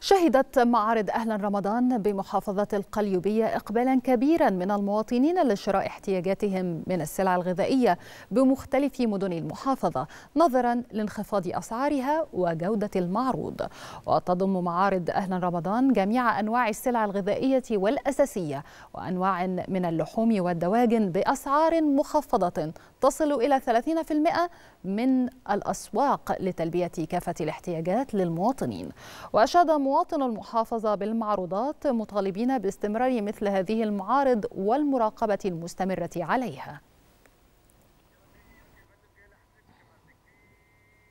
شهدت معارض أهلا رمضان بمحافظة القليوبية إقبالا كبيرا من المواطنين لشراء احتياجاتهم من السلع الغذائية بمختلف مدن المحافظة نظرا لانخفاض أسعارها وجودة المعروض وتضم معارض أهلا رمضان جميع أنواع السلع الغذائية والأساسية وأنواع من اللحوم والدواجن بأسعار مخفضة تصل إلى 30% من الأسواق لتلبية كافة الاحتياجات للمواطنين وأشاد مواطن المحافظة بالمعروضات مطالبين باستمرار مثل هذه المعارض والمراقبة المستمرة عليها